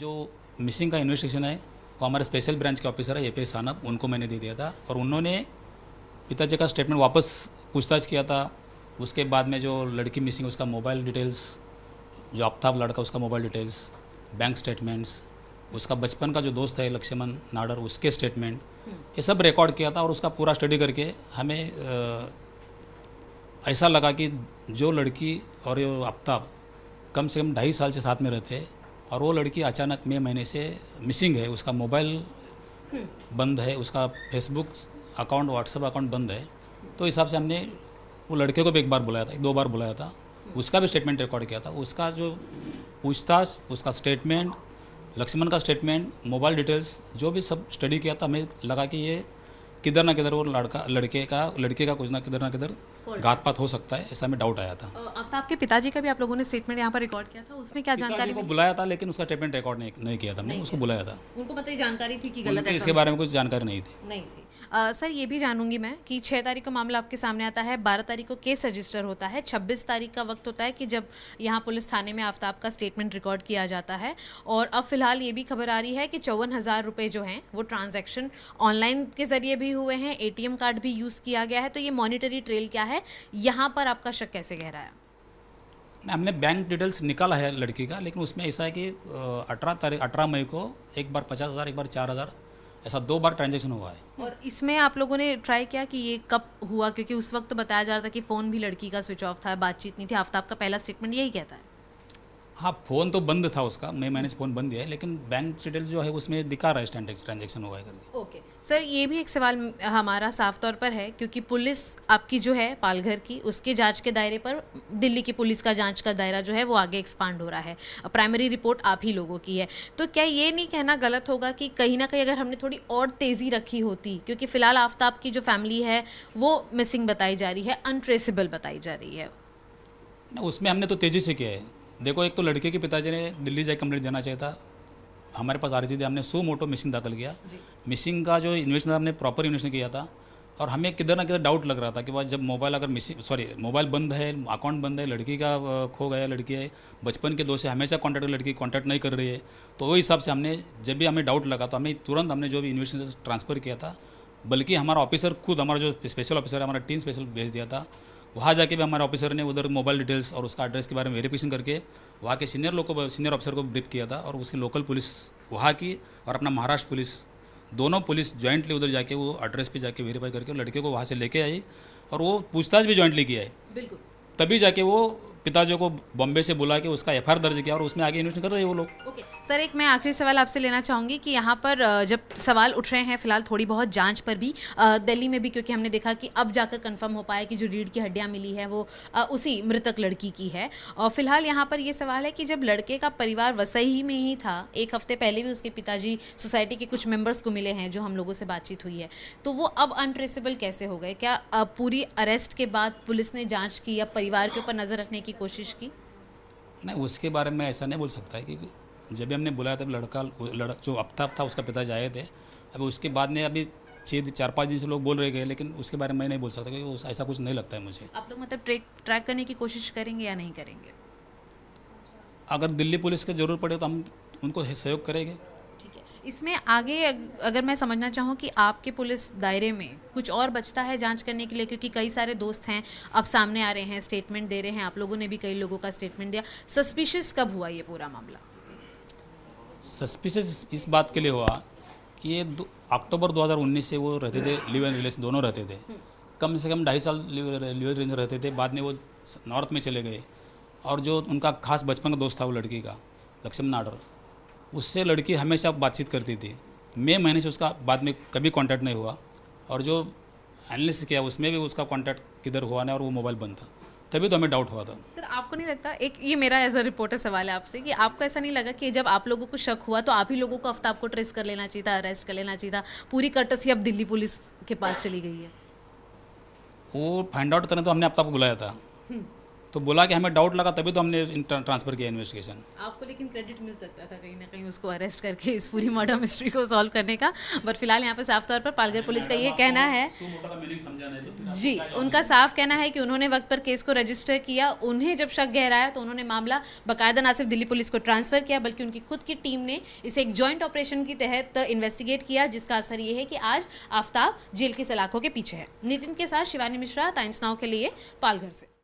जो मिसिंग का इन्वेस्टिगेशन है वो हमारे स्पेशल ब्रांच के ऑफिसर है ए पी सानब उनको मैंने दे दिया था और उन्होंने पिताजी का स्टेटमेंट वापस पूछताछ किया था उसके बाद में जो लड़की मिसिंग उसका मोबाइल डिटेल्स जो आफ्ताब लड़का उसका मोबाइल डिटेल्स बैंक स्टेटमेंट्स उसका बचपन का जो दोस्त है लक्ष्मण नाडर उसके स्टेटमेंट ये सब रिकॉर्ड किया था और उसका पूरा स्टडी करके हमें ऐसा लगा कि जो लड़की और ये आफ्ताब कम से कम ढाई साल से साथ में रहते और वो लड़की अचानक मई महीने से मिसिंग है उसका मोबाइल हम्म। बंद है उसका फेसबुक अकाउंट व्हाट्सएप अकाउंट बंद है तो हिसाब से हमने वो लड़के को भी एक बार बुलाया था एक दो बार बुलाया था उसका भी स्टेटमेंट रिकॉर्ड किया था उसका जो पूछताछ उसका स्टेटमेंट लक्ष्मण का स्टेटमेंट मोबाइल डिटेल्स जो भी सब स्टडी किया था हमें लगा कि ये किधर ना किधर वो लड़का लड़के का लड़के का कुछ ना किधर ना किधर घातपात हो सकता है ऐसा में डाउट आया था आपके पिताजी का भी आप लोगों ने स्टेटमेंट यहाँ पर रिकॉर्ड किया था उसमें क्या जानकारी को बुलाया था लेकिन उसका स्टेटमेंट रिकॉर्ड नहीं, किया था उसको बुलाया था उनको पता ही जानकारी थी कि गलत है इसके बारे में कुछ जानकारी नहीं थी नहीं थी सर ये भी जानूंगी मैं कि छः तारीख को मामला आपके सामने आता है बारह तारीख को केस रजिस्टर होता है छब्बीस तारीख का वक्त होता है कि जब यहाँ पुलिस थाने में आफ्ताब का स्टेटमेंट रिकॉर्ड किया जाता है और अब फिलहाल ये भी खबर आ रही है कि चौवन हज़ार रुपये जो हैं वो ट्रांजेक्शन ऑनलाइन के ज़रिए भी हुए हैं ए कार्ड भी यूज़ किया गया है तो ये मॉनिटरी ट्रेल क्या है यहाँ पर आपका शक कैसे गहरा है हमने बैंक डिटेल्स निकाला है लड़की का लेकिन उसमें ऐसा है कि अठारह तारीख अठारह मई को एक बार पचास हज़ार एक बार चार हज़ार ऐसा दो बार ट्रांजेक्शन हुआ है और इसमें आप लोगों ने ट्राई किया कि ये कब हुआ क्योंकि उस वक्त तो बताया जा रहा था कि फ़ोन भी लड़की का स्विच ऑफ था बातचीत नहीं थी आफ्ताब का पहला स्टेटमेंट यही कहता है हाँ फ़ोन तो बंद था उसका मैं मैंने फ़ोन बंद दिया है लेकिन बैंक डिटेल जो है उसमें दिखा रहा है ट्रांजेक्शन हुआ है करके ओके सर ये भी एक सवाल हमारा साफ तौर पर है क्योंकि पुलिस आपकी जो है पालघर की उसके जांच के दायरे पर दिल्ली की पुलिस का जांच का दायरा जो है वो आगे एक्सपांड हो रहा है प्राइमरी रिपोर्ट आप ही लोगों की है तो क्या ये नहीं कहना गलत होगा कि कहीं ना कहीं अगर हमने थोड़ी और तेज़ी रखी होती क्योंकि फ़िलहाल आफ्ताब की जो फैमिली है वो मिसिंग बताई जा रही है अनट्रेसिबल बताई जा रही है उसमें हमने तो तेज़ी से किया है देखो एक तो लड़के के पिताजी ने दिल्ली जाए कंप्लेंट देना चाहिए था हमारे पास आ रही थी हमने सो मोटो मिसिंग दाखिल किया मिसिंग का जो इन्वेस्टमेंट हमने प्रॉपर इन्वेस्टमेंट किया था और हमें किधर ना किधर डाउट लग रहा था कि भाई जब मोबाइल अगर मिसिंग सॉरी मोबाइल बंद है अकाउंट बंद है लड़की का खो गया लड़की है बचपन के दोस्त से हमेशा कॉन्टैक्ट लड़की कॉन्टैक्ट नहीं कर रही है तो वही हिसाब से हमने जब भी हमें डाउट लगा तो हमने तुरंत हमने जो भी इन्वेस्टमेंट ट्रांसफ़र किया था बल्कि हमारा ऑफिसर खुद हमारा जो स्पेशल ऑफिसर है हमारा टीम स्पेशल भेज दिया था वहाँ जाके भी हमारे ऑफिसर ने उधर मोबाइल डिटेल्स और उसका एड्रेस के बारे में वेरीफिकेशन करके वहाँ के सीनियर लोग को सीनियर ऑफिसर को ब्रीफ किया था और उसकी लोकल पुलिस वहाँ की और अपना महाराष्ट्र पुलिस दोनों पुलिस ज्वाइंटली उधर जाके वो एड्रेस पे जाके वेरीफाई करके लड़के को वहाँ से लेके आई और वो पूछताछ भी ज्वाइंटली किया है तभी जाके वो पिताजी को बॉम्बे से बुला के उसका एफ दर्ज किया और उसमें आगे इन्वेस्ट कर रहे हैं वो लोग सर एक मैं आखिरी सवाल आपसे लेना चाहूँगी कि यहाँ पर जब सवाल उठ रहे हैं फिलहाल थोड़ी बहुत जांच पर भी दिल्ली में भी क्योंकि हमने देखा कि अब जाकर कंफर्म हो पाया कि जो रीढ़ की हड्डियाँ मिली है वो उसी मृतक लड़की की है और फिलहाल यहाँ पर ये सवाल है कि जब लड़के का परिवार वसई में ही था एक हफ्ते पहले भी उसके पिताजी सोसाइटी के कुछ मेम्बर्स को मिले हैं जो हम लोगों से बातचीत हुई है तो वो अब अनट्रेसेबल कैसे हो गए क्या पूरी अरेस्ट के बाद पुलिस ने जाँच की या परिवार के ऊपर नज़र रखने की कोशिश की नहीं उसके बारे में ऐसा नहीं बोल सकता है क्योंकि जब भी हमने बुलाया था लड़का लड़ जो अफ्ताब था उसका पिता जाए थे अब उसके बाद में अभी छः चार पाँच दिन से लोग बोल रहे गए लेकिन उसके बारे में मैं नहीं बोल सकता क्योंकि ऐसा कुछ नहीं लगता है मुझे आप लोग मतलब ट्रैक ट्रैक करने की कोशिश करेंगे या नहीं करेंगे अगर दिल्ली पुलिस की जरूरत पड़े तो हम उनको सहयोग करेंगे इसमें आगे अगर मैं समझना चाहूँ कि आपके पुलिस दायरे में कुछ और बचता है जांच करने के लिए क्योंकि कई सारे दोस्त हैं अब सामने आ रहे हैं स्टेटमेंट दे रहे हैं आप लोगों ने भी कई लोगों का स्टेटमेंट दिया सस्पिशियस कब हुआ ये पूरा मामला सस्पिशियस इस बात के लिए हुआ कि ये अक्टूबर 2019 से वो रहते थे लिव एंड रिलेशन दोनों रहते थे कम से कम ढाई साल लिव एंड रिलेशन रहते थे बाद में वो नॉर्थ में चले गए और जो उनका खास बचपन का दोस्त था वो लड़की का लक्ष्मण नाडर उससे लड़की हमेशा बातचीत करती थी मई महीने से उसका बाद में कभी कॉन्टैक्ट नहीं हुआ और जो एनालिस किया उसमें भी उसका कॉन्टैक्ट किधर हुआ नहीं और वो मोबाइल बंद था तभी तो हमें डाउट हुआ था सर आपको नहीं लगता एक ये मेरा एज अ रिपोर्टर सवाल है आपसे कि आपको ऐसा नहीं लगा कि जब आप लोगों को शक हुआ तो आप ही लोगों को आफ्ताब को ट्रेस कर लेना चाहिए था अरेस्ट कर लेना चाहिए था पूरी कटसी अब दिल्ली पुलिस के पास चली गई है वो फाइंड आउट करने तो हमने आफ्ताब को बुलाया था हम्म। तो बोला कि हमें डाउट लगा तभी तो हमने ट्रांसफर किया इन्वेस्टिगेशन आपको लेकिन क्रेडिट मिल सकता था कहीं ना कहीं उसको अरेस्ट करके इस पूरी मर्डर मिस्ट्री को सॉल्व करने का बट फिलहाल यहाँ पर साफ तौर पर पालघर पुलिस का ये कहना है तो तो जी उनका साफ कहना है कि उन्होंने वक्त पर केस को रजिस्टर किया उन्हें जब शक गहराया तो उन्होंने मामला बाकायदा ना सिर्फ दिल्ली पुलिस को ट्रांसफर किया बल्कि उनकी खुद की टीम ने इसे एक ज्वाइंट ऑपरेशन के तहत इन्वेस्टिगेट किया जिसका असर ये है कि आज आफ्ताब जेल की सलाखों के पीछे है नितिन के साथ शिवानी मिश्रा टाइम्स नाउ के लिए पालघर से